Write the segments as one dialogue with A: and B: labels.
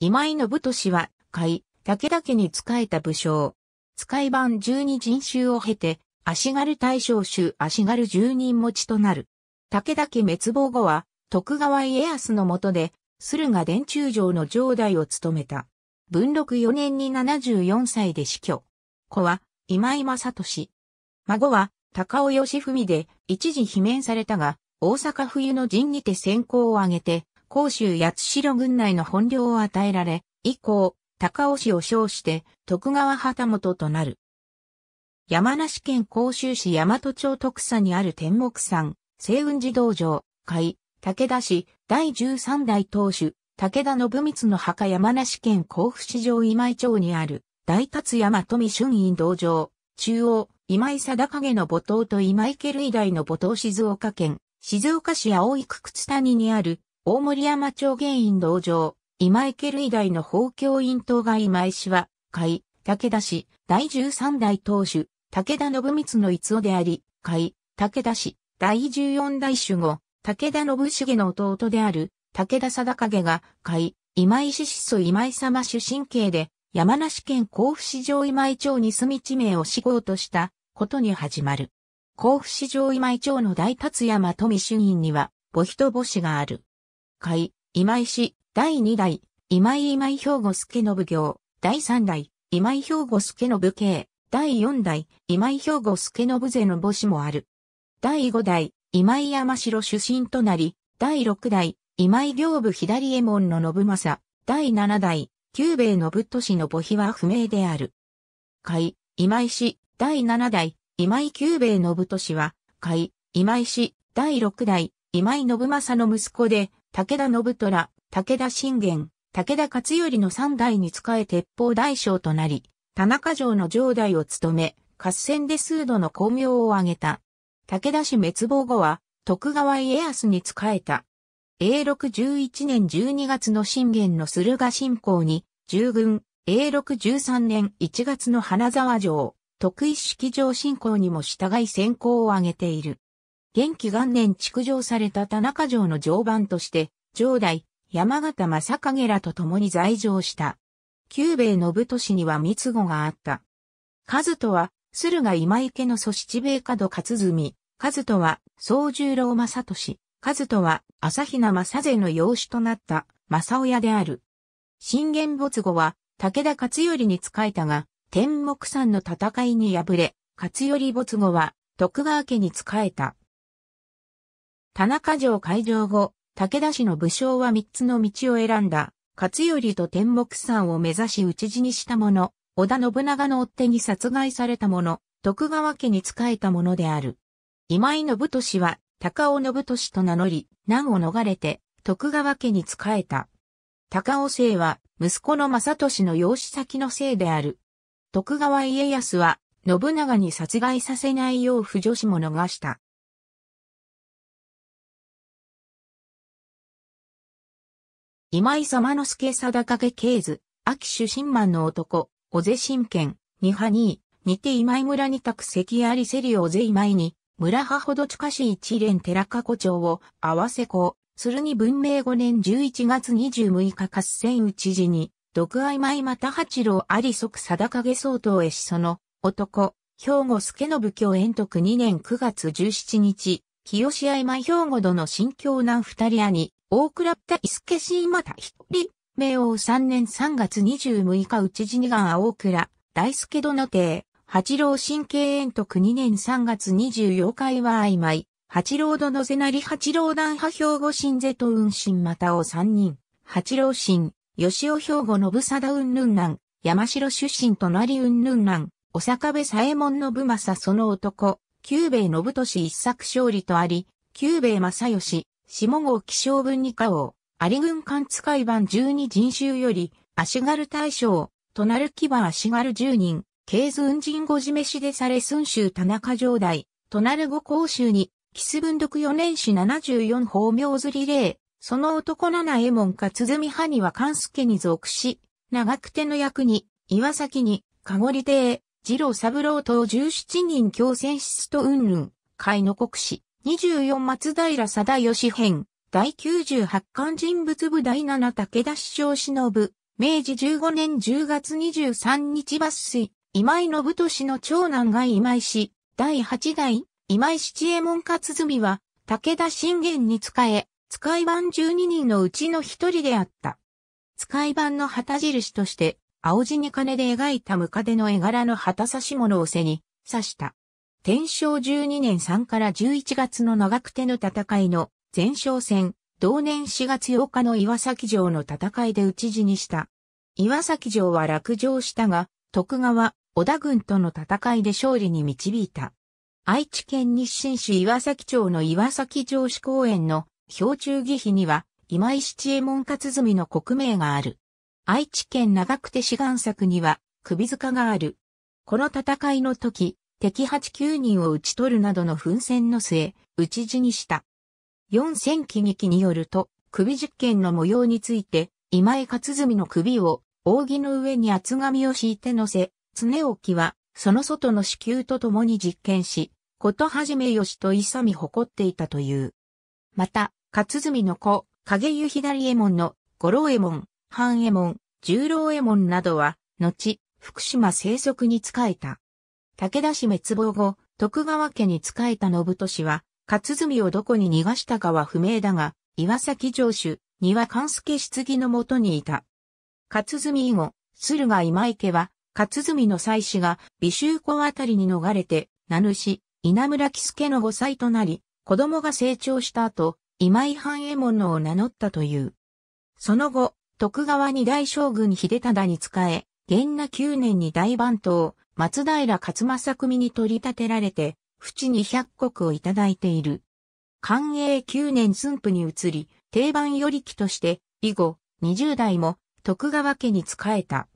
A: 今井信俊は、甲斐、武田家に仕えた武将。使い版十二人衆を経て、足軽大将衆足軽十人持ちとなる。武田家滅亡後は、徳川家康の下で、駿河殿中城の城代を務めた。文禄四年に74歳で死去。子は、今井正俊。孫は、高尾義文で、一時罷免されたが、大阪冬の陣にて先行を挙げて、甲州八代軍内の本領を与えられ、以降、高尾市を称して、徳川旗本となる。山梨県甲州市大和町徳佐にある天目山、西雲寺道場、斐、武田市、第13代当主、武田信光の墓山梨県甲府市場今井町にある、大達山富春院道場、中央、今井貞影の母島と今井家類大の母島静岡県、静岡市葵区靴谷にある、大森山町原院道場、今池類大の法教院当該今井氏は、斐、武田氏、第13代当主、武田信光の逸夫であり、斐、武田氏、第14代主語、武田信重の弟である、武田貞景が、斐、今井氏子祖今井様出身系で、山梨県甲府市場今井町に住み地名を志望としたことに始まる。甲府市場今井町の大達山富主院には、母人母子がある。会、今井氏、第2代、今井今井兵庫助信行、第3代、今井兵庫助信慶、第4代、今井兵庫助信勢の母子もある。第5代、今井山城出身となり、第6代、今井行部左衛門の信正、第7代、久兵衛信俊の母妃は不明である。会、今井氏、第7代、今井久兵衛信俊は、会、今井氏、第6代、今井信政の息子で、武田信虎、武田信玄、武田勝頼の三代に仕え鉄砲大将となり、田中城の城代を務め、合戦で数度の功名を挙げた。武田氏滅亡後は、徳川家康に仕えた。永禄11年12月の信玄の駿河信仰に、従軍、永禄13年1月の花沢城、徳一式城信仰にも従い先行を挙げている。元気元年築城された田中城の城番として、城代、山形正景らと共に在城した。久兵衛信俊には三つ子があった。和人は、駿河今池の祖七兵衛門勝住、和人は、宗十郎正俊、和人は、朝比奈正勢の養子となった、正親である。信玄没後は、武田勝頼に仕えたが、天目山の戦いに敗れ、勝頼没後は、徳川家に仕えた。田中城開城後、武田氏の武将は三つの道を選んだ、勝頼と天目山を目指し討ち死にした者、織田信長の追手に殺害された者、徳川家に仕えた者である。今井信俊は、高尾信俊と名乗り、難を逃れて、徳川家に仕えた。高尾姓は、息子の正俊の養子先の姓である。徳川家康は、信長に殺害させないよう不助しも逃した。今井様之助貞影慶図、秋主新満の男、小瀬神剣、二波に、似て今井村に宅関ありせり小瀬今井に、村葉ほど近しい一連寺加古町を合わせこう、すに文明五年十一月二十六日合戦討ち時に、独愛前また八郎あり即貞影相当へしその、男、兵庫助の武教遠徳二年九月十七日、清愛前兵庫殿新教南二人兄、大倉っイスケシーまた一人、明王3年3月26日ち内にがん大倉、大助殿邸、八郎神経炎徳2年3月24日は曖昧、八郎殿瀬なり八郎団派兵庫神瀬と運心またを3人、八郎神、吉尾兵庫信貞云々ん、山城出身となり云々ん、お坂部左衛門信正その男、久兵衛信俊一作勝利とあり、久兵衛正義、下郷気象文二課王、有軍艦使い版十二人衆より、足軽大将、となる牙足軽十人、経図雲人ごじめしでされ寸州田中城代、となる五甲州に、キス文読四年史十四法名釣り例、その男七右門か鼓派には関助に属し、長久手の役に、岩崎に、かごり亭、二郎三郎等十七人共戦室と云々、海の国士、24松平貞義編、第98巻人物部第7武田市長忍、明治15年10月23日抜粋、今井信俊の長男が今井氏、第8代、今井七右衛門勝住は、武田信玄に仕え、使い番12人のうちの一人であった。使い番の旗印として、青地に金で描いたムカデの絵柄の旗差し物を背に、刺した。天正12年3から11月の長久手の戦いの前哨戦、同年4月8日の岩崎城の戦いで討ち死にした。岩崎城は落城したが、徳川、織田軍との戦いで勝利に導いた。愛知県日清市岩崎町の岩崎城址公園の標柱儀碑には、今井七右衛門勝みの国名がある。愛知県長久手志願作には、首塚がある。この戦いの時、敵8、9人を討ち取るなどの奮戦の末、打ち死にした。四0記撃によると、首実験の模様について、今井勝純の首を、扇の上に厚紙を敷いて乗せ、常置は、その外の子宮と共に実験し、ことはじめよしと勇み誇っていたという。また、勝純の子、影湯左右衛門の五郎右衛門、半右衛門、十郎右衛門などは、後、福島生息に仕えた。武田氏滅亡後、徳川家に仕えた信利は、勝住をどこに逃がしたかは不明だが、岩崎城主、庭勘助棺のもとにいた。勝住以後、駿河今池は、勝住の妻子が、美州湖あたりに逃れて、名主、稲村喜助の5歳となり、子供が成長した後、今井半右衛門のを名乗ったという。その後、徳川二大将軍秀忠に仕え、元那9年に大番頭、松平勝正組に取り立てられて、淵に百国をいただいている。寛永九年駿府に移り、定番寄り期として、以後、二十代も徳川家に仕えた。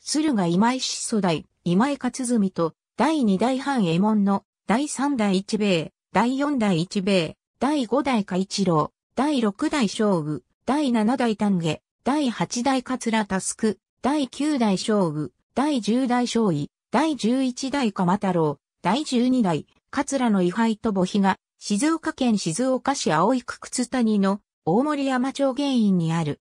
A: 駿河今井始祖代、今井勝住と、第二代藩衛門の、第三代一兵衛、第四代一兵衛、第五代下一郎、第六代将武、第七代丹下、第八代桂佑、第九代将武、第十代将尉、第11代鎌太郎、第12代、桂の位牌と母碑が、静岡県静岡市青井区靴谷の大森山町原院にある。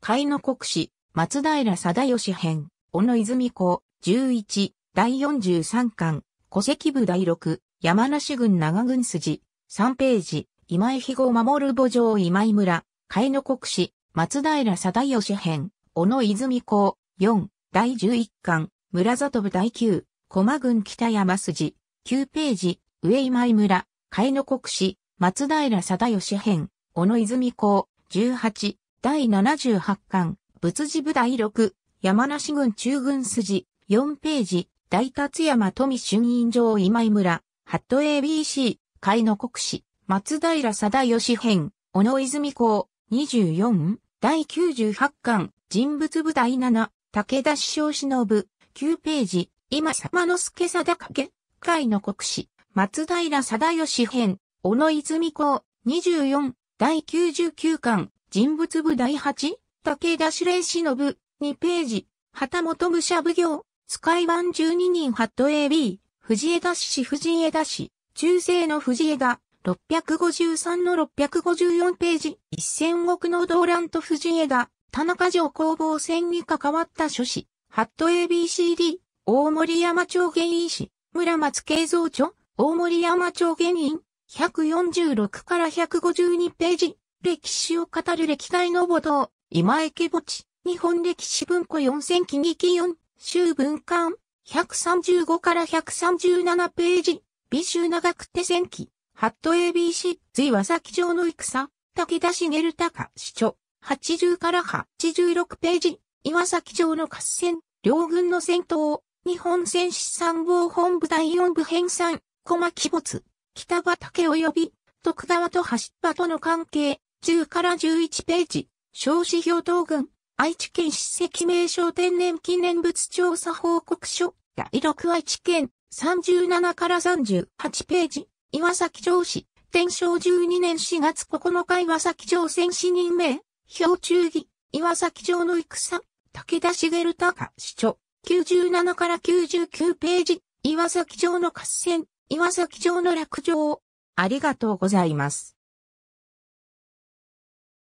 A: 海の国史、松平定義編、小野泉公、11、第43巻、戸籍部第6、山梨郡長郡筋、3ページ、今井肥後守る墓城今井村、海の国史、松平定義編、小野泉公、4、第11巻、村里部第9、駒郡北山筋、9ページ、上今井村、海の国史、松平貞義編、小野泉公、18、第78巻、仏寺部第6、山梨郡中郡筋、4ページ、大達山富春院城今井村、ハット ABC、海の国史、松平貞義編、小野泉公、24、第98巻、人物部第7、武田首相忍、9ページ、今様之助かけ、海の国史、松平定義編、小野泉公、24、第99巻、人物部第8、武田司令忍、2ページ、旗本武者奉行、スカイワン12人ハット AB、藤枝市藤枝市、中世の藤枝、653の654ページ、1000億の動乱と藤枝、田中城攻防戦に関わった諸氏、ハット ABCD、大森山町原因師、村松慶造著、大森山町原因、146から152ページ、歴史を語る歴代の母堂、今池墓地、日本歴史文庫4000期2期4、週文館、135から137ページ、美州長久手戦記、ハット ABC、随和崎城の戦、武田茂隆市長。80から86ページ、岩崎城の合戦、両軍の戦闘、日本戦士参謀本部第4部編参、小牧没、北畑及び、徳川と橋場との関係、10から11ページ、少子表等軍、愛知県史跡名称天然記念物調査報告書、第6愛知県、37から38ページ、岩崎城市、天正12年4月9日岩崎城戦士任命、表中儀、岩崎城の戦、武田茂隆市長、97から99ページ、岩崎城の合戦、岩崎城の落城。ありがとうございます。